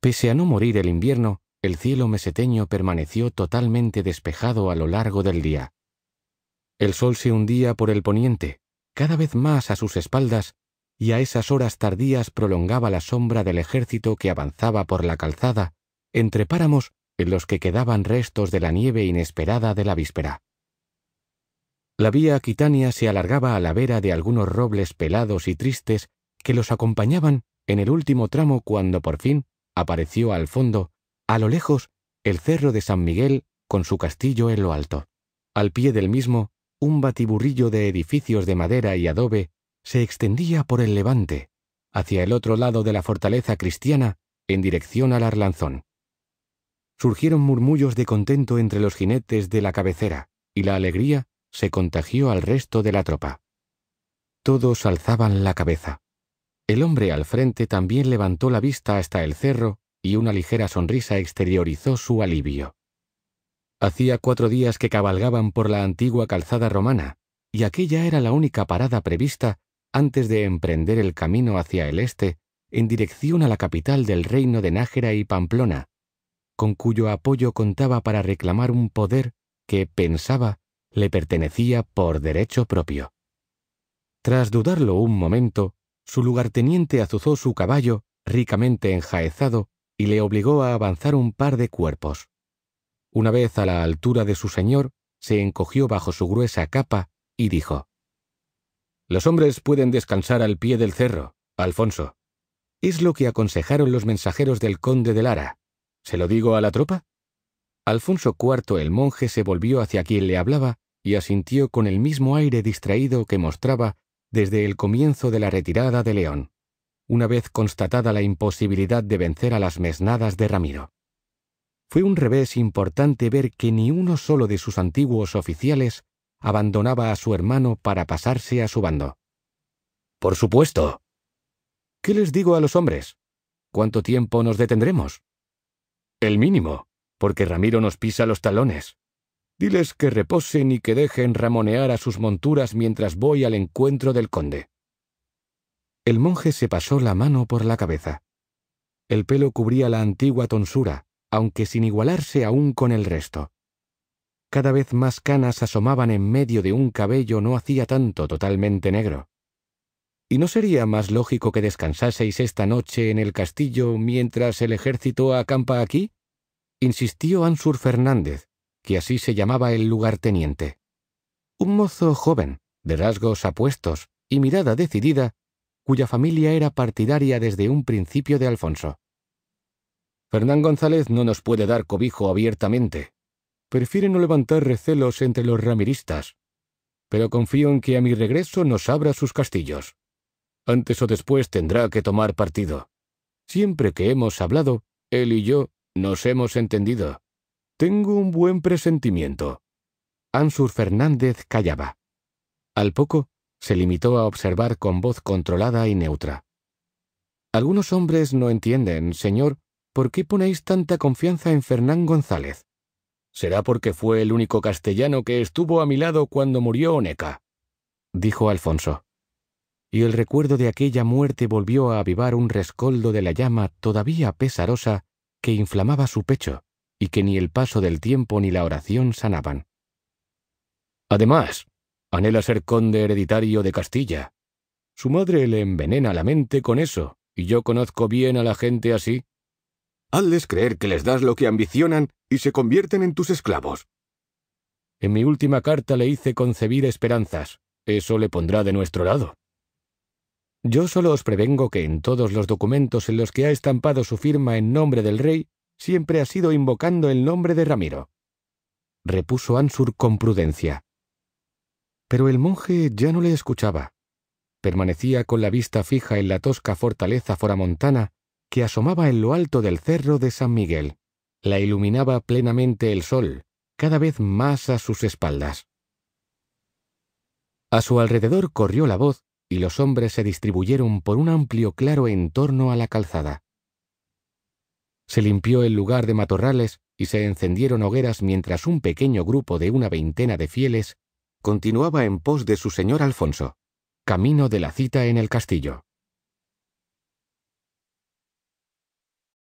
Pese a no morir el invierno, el cielo meseteño permaneció totalmente despejado a lo largo del día. El sol se hundía por el poniente, cada vez más a sus espaldas, y a esas horas tardías prolongaba la sombra del ejército que avanzaba por la calzada, entre páramos en los que quedaban restos de la nieve inesperada de la víspera. La vía aquitania se alargaba a la vera de algunos robles pelados y tristes que los acompañaban en el último tramo cuando por fin Apareció al fondo, a lo lejos, el cerro de San Miguel con su castillo en lo alto. Al pie del mismo, un batiburrillo de edificios de madera y adobe se extendía por el levante, hacia el otro lado de la fortaleza cristiana, en dirección al Arlanzón. Surgieron murmullos de contento entre los jinetes de la cabecera, y la alegría se contagió al resto de la tropa. Todos alzaban la cabeza. El hombre al frente también levantó la vista hasta el cerro, y una ligera sonrisa exteriorizó su alivio. Hacía cuatro días que cabalgaban por la antigua calzada romana, y aquella era la única parada prevista antes de emprender el camino hacia el este, en dirección a la capital del reino de Nájera y Pamplona, con cuyo apoyo contaba para reclamar un poder que, pensaba, le pertenecía por derecho propio. Tras dudarlo un momento, su lugarteniente azuzó su caballo, ricamente enjaezado, y le obligó a avanzar un par de cuerpos. Una vez a la altura de su señor, se encogió bajo su gruesa capa y dijo, Los hombres pueden descansar al pie del cerro, Alfonso. Es lo que aconsejaron los mensajeros del conde de Lara. ¿Se lo digo a la tropa? Alfonso IV el monje se volvió hacia quien le hablaba y asintió con el mismo aire distraído que mostraba desde el comienzo de la retirada de León, una vez constatada la imposibilidad de vencer a las mesnadas de Ramiro. Fue un revés importante ver que ni uno solo de sus antiguos oficiales abandonaba a su hermano para pasarse a su bando. Por supuesto. ¿Qué les digo a los hombres? ¿Cuánto tiempo nos detendremos? El mínimo, porque Ramiro nos pisa los talones. Diles que reposen y que dejen ramonear a sus monturas mientras voy al encuentro del conde. El monje se pasó la mano por la cabeza. El pelo cubría la antigua tonsura, aunque sin igualarse aún con el resto. Cada vez más canas asomaban en medio de un cabello no hacía tanto totalmente negro. ¿Y no sería más lógico que descansaseis esta noche en el castillo mientras el ejército acampa aquí? insistió Ansur Fernández, que así se llamaba el lugarteniente. Un mozo joven, de rasgos apuestos y mirada decidida, cuya familia era partidaria desde un principio de Alfonso. Fernán González no nos puede dar cobijo abiertamente. Prefiere no levantar recelos entre los ramiristas, pero confío en que a mi regreso nos abra sus castillos. Antes o después tendrá que tomar partido. Siempre que hemos hablado, él y yo nos hemos entendido. Tengo un buen presentimiento. Ansur Fernández callaba. Al poco, se limitó a observar con voz controlada y neutra. Algunos hombres no entienden, señor, por qué ponéis tanta confianza en Fernán González. Será porque fue el único castellano que estuvo a mi lado cuando murió Oneca, dijo Alfonso. Y el recuerdo de aquella muerte volvió a avivar un rescoldo de la llama todavía pesarosa que inflamaba su pecho y que ni el paso del tiempo ni la oración sanaban. Además, anhela ser conde hereditario de Castilla. Su madre le envenena la mente con eso, y yo conozco bien a la gente así. Hazles creer que les das lo que ambicionan y se convierten en tus esclavos. En mi última carta le hice concebir esperanzas. Eso le pondrá de nuestro lado. Yo solo os prevengo que en todos los documentos en los que ha estampado su firma en nombre del rey siempre ha sido invocando el nombre de Ramiro, repuso Ansur con prudencia. Pero el monje ya no le escuchaba. Permanecía con la vista fija en la tosca fortaleza foramontana que asomaba en lo alto del cerro de San Miguel. La iluminaba plenamente el sol, cada vez más a sus espaldas. A su alrededor corrió la voz y los hombres se distribuyeron por un amplio claro en torno a la calzada. Se limpió el lugar de matorrales y se encendieron hogueras mientras un pequeño grupo de una veintena de fieles continuaba en pos de su señor Alfonso, camino de la cita en el castillo.